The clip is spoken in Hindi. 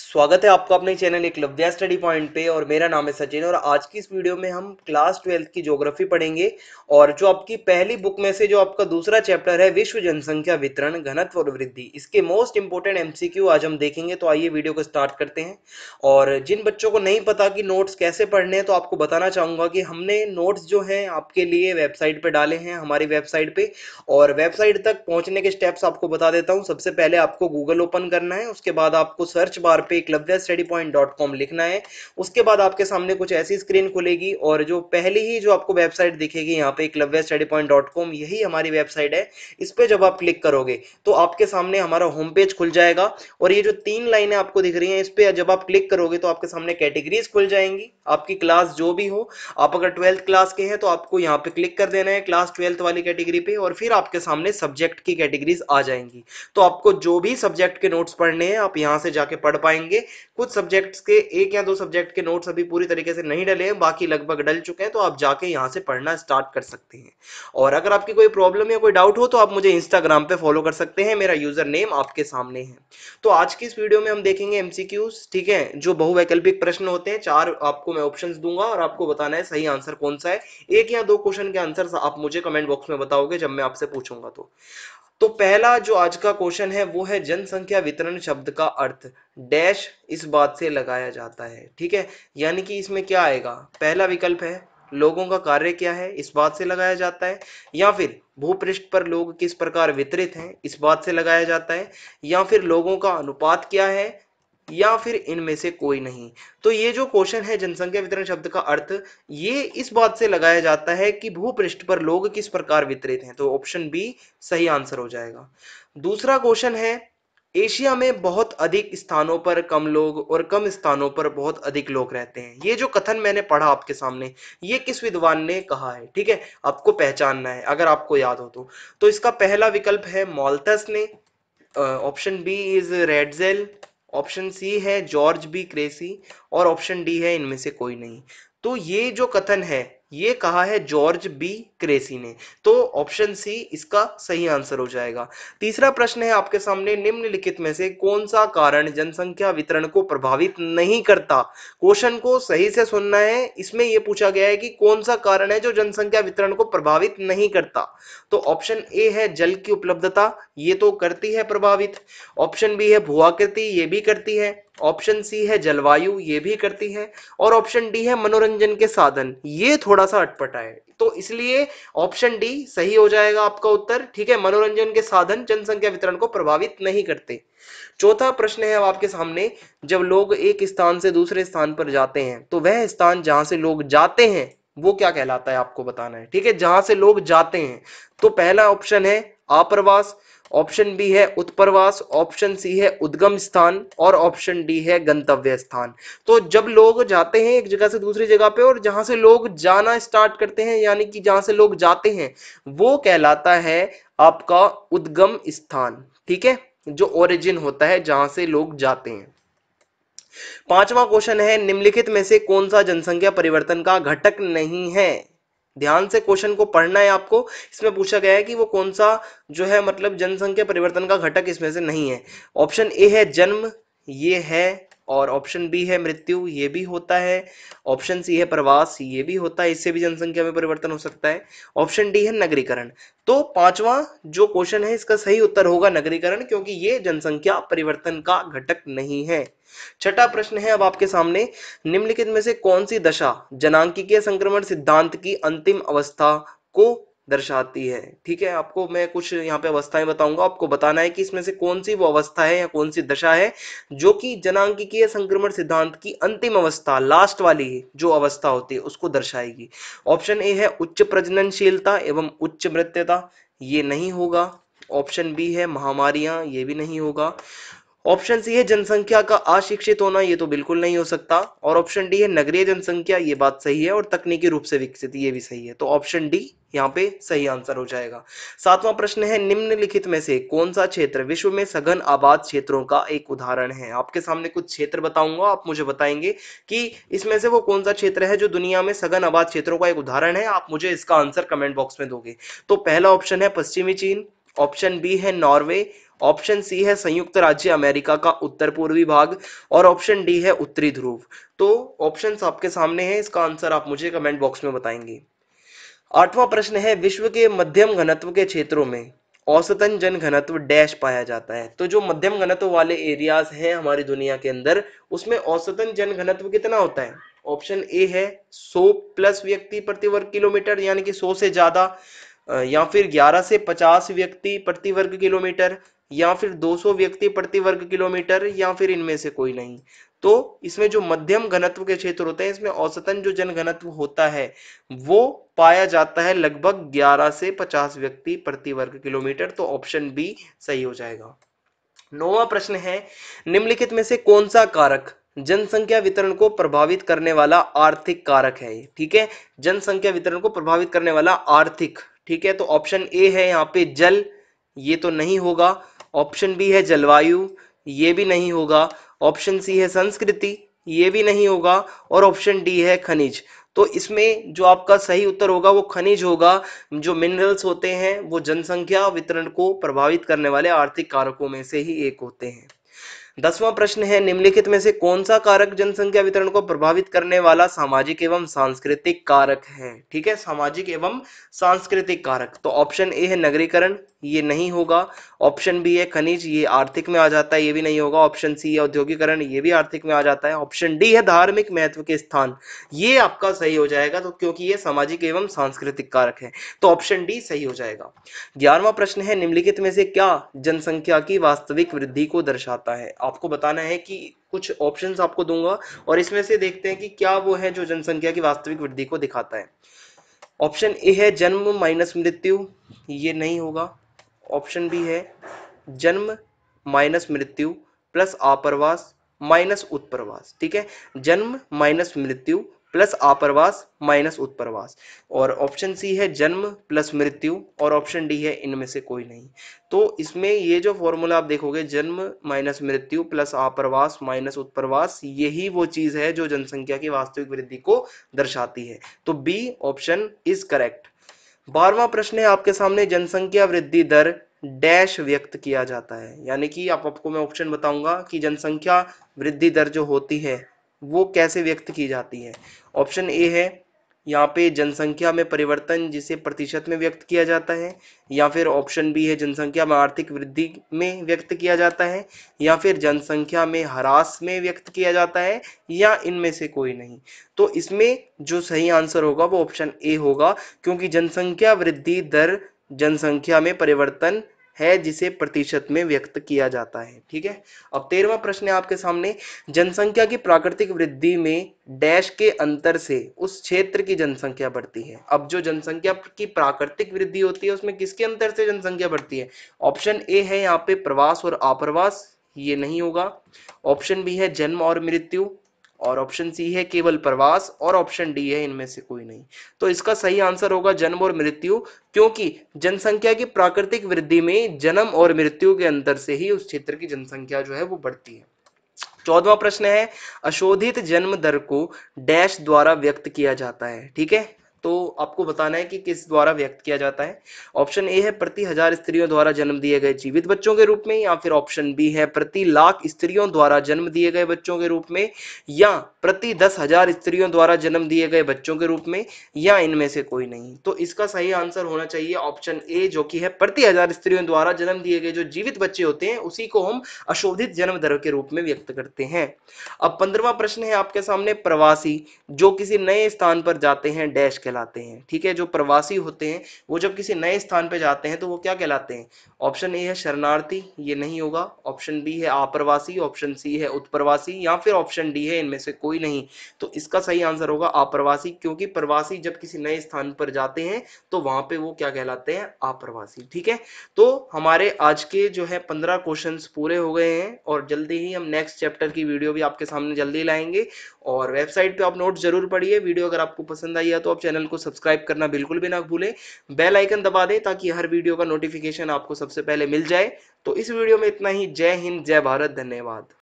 स्वागत है आपका अपने चैनल एक लव्या स्टडी पॉइंट पे और मेरा नाम है सचिन और आज की इस वीडियो में हम क्लास ट्वेल्थ की ज्योग्राफी पढ़ेंगे और जो आपकी पहली बुक में से जो आपका दूसरा चैप्टर है विश्व जनसंख्या वितरण घनत्व और वृद्धि इसके मोस्ट इंपोर्टेंट एमसीक्यू आज हम देखेंगे तो आइए वीडियो को स्टार्ट करते हैं और जिन बच्चों को नहीं पता कि नोट्स कैसे पढ़ने हैं तो आपको बताना चाहूंगा कि हमने नोट्स जो है आपके लिए वेबसाइट पर डाले हैं हमारी वेबसाइट पर और वेबसाइट तक पहुँचने के स्टेप्स आपको बता देता हूँ सबसे पहले आपको गूगल ओपन करना है उसके बाद आपको सर्च बार पे Eklavya study point dot com लिखना है उसके बाद आपके सामने कुछ ऐसी स्क्रीन खुलेगी और जो पहले ही जो आपको वेबसाइट दिखेगी यहाँ पे Eklavya study point dot com यही हमारी वेबसाइट है इस पर जब आप क्लिक करोगे तो आपके सामने हमारा होम पेज खुल जाएगा और ये जो तीन लाइनें आपको दिख रही हैं इस पर जब आप क्लिक करोगे तो आपके सामने कैटेगरीज खुल जाएंगी आपकी क्लास जो भी हो आप अगर ट्वेल्थ क्लास के हैं तो आपको यहाँ पे क्लिक कर देना है क्लास ट्वेल्थ वाली कैटेगरी पे और फिर आपके सामने सब्जेक्ट की कैटेगरीज आ जाएंगी तो आपको जो भी सब्जेक्ट के नोट्स पढ़ने हैं आप यहाँ से जाके पढ़ पाएंगे पाएंगे कुछ सब्जेक्ट्स के एक या दो सब्जेक्ट के नोट्स अभी पूरी तरीके से नहीं डले हैं बाकी लगभग डल चुके हैं तो आप जाके यहाँ से पढ़ना स्टार्ट कर सकते हैं और अगर आपकी कोई प्रॉब्लम या कोई डाउट हो तो आप मुझे इंस्टाग्राम पे फॉलो कर सकते हैं मेरा यूजर नेम आपके सामने है तो आज की इस वीडियो में हम देखेंगे एमसीक्यूज ठीक है जो बहुवैकल्पिक प्रश्न होते हैं चार आपको मैं ऑप्शन दूंगा और आपको बताना है सही आंसर कौन सा है एक या दो क्वेश्चन के आंसर आप मुझे कमेंट बॉक्स में बताओगे जब मैं आपसे पूछूंगा तो तो पहला जो आज का क्वेश्चन है वो है जनसंख्या वितरण शब्द का अर्थ डैश इस बात से लगाया जाता है ठीक है यानी कि इसमें क्या आएगा पहला विकल्प है लोगों का कार्य क्या है इस बात से लगाया जाता है या फिर भूपृष्ठ पर लोग किस प्रकार वितरित हैं इस बात से लगाया जाता है या फिर लोगों का अनुपात क्या है या फिर इनमें से कोई नहीं तो ये जो क्वेश्चन है जनसंख्या वितरण शब्द का अर्थ ये इस बात से लगाया जाता है कि भूपृष्ठ पर लोग किस प्रकार वितरित हैं तो ऑप्शन बी सही आंसर हो जाएगा दूसरा क्वेश्चन है एशिया में बहुत अधिक स्थानों पर कम लोग और कम स्थानों पर बहुत अधिक लोग रहते हैं ये जो कथन मैंने पढ़ा आपके सामने ये किस विद्वान ने कहा है ठीक है आपको पहचानना है अगर आपको याद हो तो तो इसका पहला विकल्प है मॉल्टस ने option B is Ratzel option C है जॉर्ज बी क्रेसी और ऑप्शन डी है इनमें से कोई नहीं तो ये जो कथन है ये कहा है जॉर्ज बी क्रेसी ने तो ऑप्शन सी इसका सही आंसर हो जाएगा तीसरा प्रश्न है आपके सामने निम्नलिखित में से कौन सा कारण जनसंख्या वितरण को प्रभावित नहीं करता क्वेश्चन को सही से सुनना है इसमें यह पूछा गया है कि कौन सा कारण है जो जनसंख्या वितरण को प्रभावित नहीं करता तो ऑप्शन ए है जल की उपलब्धता ये तो करती है प्रभावित ऑप्शन बी है भूआकृति ये भी करती है ऑप्शन सी है जलवायु ये भी करती है और ऑप्शन डी है मनोरंजन के साधन ये थोड़ा थोड़ा सा अटपटा है तो इसलिए ऑप्शन डी सही हो जाएगा आपका उत्तर ठीक है मनोरंजन के साधन जनसंख्या वितरण को प्रभावित नहीं करते चौथा प्रश्न है अब आपके सामने जब लोग एक स्थान से दूसरे स्थान पर जाते हैं तो वह स्थान जहां से लोग जाते हैं वो क्या कहलाता है आपको बताना है ठीक है जहां से लोग जाते हैं तो पहला ऑप्शन है आप्रवास ऑप्शन बी है उत्परवास ऑप्शन सी है उद्गम स्थान और ऑप्शन डी है गंतव्य स्थान तो जब लोग जाते हैं एक जगह से दूसरी जगह पे और जहां से लोग जाना स्टार्ट करते हैं यानी कि जहां से लोग जाते हैं वो कहलाता है आपका उद्गम स्थान ठीक है जो ओरिजिन होता है जहां से लोग जाते हैं पांचवा क्वेश्चन है निम्नलिखित में से कौन सा जनसंख्या परिवर्तन का घटक नहीं है ध्यान से क्वेश्चन को पढ़ना है आपको इसमें पूछा गया है कि वो कौन सा जो है मतलब जनसंख्या परिवर्तन का घटक इसमें से नहीं है ऑप्शन ए है जन्म ये है और ऑप्शन बी है मृत्यु ये भी होता है ऑप्शन सी है प्रवास ये भी होता है इससे भी जनसंख्या में परिवर्तन हो सकता है ऑप्शन डी है नगरीकरण तो पांचवा जो क्वेश्चन है इसका सही उत्तर होगा नगरीकरण क्योंकि ये जनसंख्या परिवर्तन का घटक नहीं है छठा प्रश्न है अब आपके सामने निम्नलिखित में से कौन सी दशा जनांकीय संक्रमण सिद्धांत की अंतिम अवस्था को दर्शाती है ठीक है आपको मैं कुछ यहाँ पे अवस्थाएं बताऊंगा आपको बताना है कि इसमें से कौन सी वो अवस्था है या कौन सी दशा है जो कि जनांकिकीय संक्रमण सिद्धांत की अंतिम अवस्था लास्ट वाली जो अवस्था होती है उसको दर्शाएगी ऑप्शन ए है उच्च प्रजननशीलता एवं उच्च मृत्यता ये नहीं होगा ऑप्शन बी है महामारियां ये भी नहीं होगा ऑप्शन सी है जनसंख्या का अशिक्षित होना ये तो बिल्कुल नहीं हो सकता और ऑप्शन डी है नगरीय जनसंख्या ये बात सही है और तकनीकी रूप से विकसित ये भी सही है तो ऑप्शन डी यहाँ पे सही आंसर हो जाएगा सातवां प्रश्न है निम्नलिखित में से कौन सा क्षेत्र विश्व में सघन आबाद क्षेत्रों का एक उदाहरण है आपके सामने कुछ क्षेत्र बताऊंगा आप मुझे बताएंगे कि इसमें से वो कौन सा क्षेत्र है जो दुनिया में सघन आबाद क्षेत्रों का एक उदाहरण है आप मुझे इसका आंसर कमेंट बॉक्स में दोगे तो पहला ऑप्शन है पश्चिमी चीन ऑप्शन बी है नॉर्वे ऑप्शन सी है संयुक्त राज्य अमेरिका का उत्तर पूर्वी भाग और ऑप्शन डी है उत्तरी ध्रुव तो ऑप्शन आपके सामने है इसका आंसर आप मुझे कमेंट बॉक्स में बताएंगे आठवां प्रश्न है विश्व के मध्यम घनत्व के क्षेत्रों में औसतन जन घनत्व डैश पाया जाता है तो जो मध्यम घनत्व वाले एरियाज हैं हमारी दुनिया के अंदर उसमें औसतन जन घनत्व कितना होता है ऑप्शन ए है 100 प्लस व्यक्ति प्रति वर्ग किलोमीटर यानी कि 100 से ज्यादा या फिर 11 से 50 व्यक्ति प्रति वर्ग किलोमीटर या फिर 200 व्यक्ति प्रति वर्ग किलोमीटर या फिर इनमें से कोई नहीं तो इसमें जो मध्यम घनत्व के क्षेत्र होते हैं इसमें औसतन जो जन घनत्व होता है वो पाया जाता है लगभग 11 से 50 व्यक्ति प्रति वर्ग किलोमीटर तो ऑप्शन बी सही हो जाएगा नौवा प्रश्न है निम्नलिखित में से कौन सा कारक जनसंख्या वितरण को प्रभावित करने वाला आर्थिक कारक है ठीक है जनसंख्या वितरण को प्रभावित करने वाला आर्थिक ठीक है तो ऑप्शन ए है यहाँ पे जल ये तो नहीं होगा ऑप्शन बी है जलवायु ये भी नहीं होगा ऑप्शन सी है संस्कृति ये भी नहीं होगा और ऑप्शन डी है खनिज तो इसमें जो आपका सही उत्तर होगा वो खनिज होगा जो मिनरल्स होते हैं वो जनसंख्या वितरण को प्रभावित करने वाले आर्थिक कारकों में से ही एक होते हैं दसवां प्रश्न है निम्नलिखित में से कौन सा कारक जनसंख्या वितरण को प्रभावित करने वाला सामाजिक एवं सांस्कृतिक कारक है ठीक है सामाजिक एवं सांस्कृतिक कारक तो ऑप्शन ए है नगरीकरण ये नहीं होगा ऑप्शन बी है खनिज ये आर्थिक में आ जाता है ये भी नहीं होगा ऑप्शन सी है औद्योगिकरण ये भी आर्थिक में आ जाता है ऑप्शन डी है धार्मिक महत्व के स्थान ये आपका सही हो जाएगा तो क्योंकि ये सामाजिक एवं सांस्कृतिक कारक है तो ऑप्शन डी सही हो जाएगा ग्यारहवा प्रश्न है निम्नलिखित में से क्या जनसंख्या की वास्तविक वृद्धि को दर्शाता है आपको बताना है कि कुछ ऑप्शन आपको दूंगा और इसमें से देखते हैं कि क्या वो है जो जनसंख्या की वास्तविक वृद्धि को दिखाता है ऑप्शन ए है जन्म माइनस मृत्यु ये नहीं होगा ऑप्शन बी है जन्म माइनस मृत्यु प्लस आप्रवास माइनस उत्प्रवास ठीक है जन्म माइनस मृत्यु प्लस आप्रवास माइनस उत्प्रवास और ऑप्शन सी है जन्म प्लस मृत्यु और ऑप्शन डी है इनमें से कोई नहीं तो इसमें ये जो फॉर्मूला आप देखोगे जन्म माइनस मृत्यु प्लस आप्रवास माइनस उत्प्रवास यही वो चीज है जो जनसंख्या की वास्तविक वृद्धि को दर्शाती है तो बी ऑप्शन इज करेक्ट बारवा प्रश्न है आपके सामने जनसंख्या वृद्धि दर डैश व्यक्त किया जाता है यानी कि आप आपको मैं ऑप्शन बताऊंगा कि जनसंख्या वृद्धि दर जो होती है वो कैसे व्यक्त की जाती है ऑप्शन ए है यहाँ पे जनसंख्या में परिवर्तन जिसे प्रतिशत में व्यक्त किया जाता है या फिर ऑप्शन बी है जनसंख्या में आर्थिक वृद्धि में व्यक्त किया जाता है या फिर जनसंख्या में हरास में व्यक्त किया जाता है या इनमें से कोई नहीं तो इसमें जो सही आंसर होगा वो ऑप्शन ए होगा क्योंकि जनसंख्या वृद्धि दर जनसंख्या में परिवर्तन है जिसे प्रतिशत में व्यक्त किया जाता है ठीक है अब तेरहवा प्रश्न है आपके सामने जनसंख्या की प्राकृतिक वृद्धि में डैश के अंतर से उस क्षेत्र की जनसंख्या बढ़ती है अब जो जनसंख्या की प्राकृतिक वृद्धि होती है उसमें किसके अंतर से जनसंख्या बढ़ती है ऑप्शन ए है यहाँ पे प्रवास और आप्रवास ये नहीं होगा ऑप्शन बी है जन्म और मृत्यु और ऑप्शन सी है केवल प्रवास और ऑप्शन डी है इनमें से कोई नहीं तो इसका सही आंसर होगा जन्म और मृत्यु क्योंकि जनसंख्या की प्राकृतिक वृद्धि में जन्म और मृत्यु के अंतर से ही उस क्षेत्र की जनसंख्या जो है वो बढ़ती है चौदवा प्रश्न है अशोधित जन्म दर को डैश द्वारा व्यक्त किया जाता है ठीक है तो आपको बताना है कि किस द्वारा व्यक्त किया जाता है ऑप्शन ए है प्रति हजार स्त्रियों द्वारा जन्म दिए गए जीवित बच्चों के रूप में या फिर ऑप्शन बी है प्रति लाख स्त्रियों द्वारा जन्म दिए गए बच्चों के रूप में या प्रति दस हजार स्त्रियों द्वारा जन्म दिए गए बच्चों के रूप में या इनमें से कोई नहीं तो इसका सही आंसर होना चाहिए ऑप्शन ए जो की है प्रति हजार स्त्रियों द्वारा जन्म दिए गए जो जीवित बच्चे होते हैं उसी को हम अशोधित जन्म दर के रूप में व्यक्त करते हैं अब पंद्रवा प्रश्न है आपके सामने प्रवासी जो किसी नए स्थान पर जाते हैं डैश कहलाते हैं ठीक है जो प्रवासी होते हैं वो जब किसी नए स्थान पे जाते हैं तो वो क्या कहलाते हैं ऑप्शन ए है शरणार्थी ये नहीं होगा ऑप्शन बी है आप्रवासी ऑप्शन सी है उत्प्रवासी या फिर ऑप्शन डी है इनमें से कोई नहीं तो इसका सही आंसर होगा आप्रवासी क्योंकि प्रवासी जब किसी नए स्थान पर जाते हैं तो वहां पर वो क्या कहलाते हैं आप्रवासी ठीक है तो हमारे आज के जो है पंद्रह क्वेश्चन पूरे हो गए हैं और जल्दी ही हम नेक्स्ट चैप्टर की वीडियो भी आपके सामने जल्दी लाएंगे और वेबसाइट पे आप नोट जरूर पढ़िए वीडियो अगर आपको पसंद आई है तो आप चैनल चैनल को सब्सक्राइब करना बिल्कुल भी ना भूलें बेल आइकन दबा दें ताकि हर वीडियो का नोटिफिकेशन आपको सबसे पहले मिल जाए तो इस वीडियो में इतना ही जय हिंद जय भारत धन्यवाद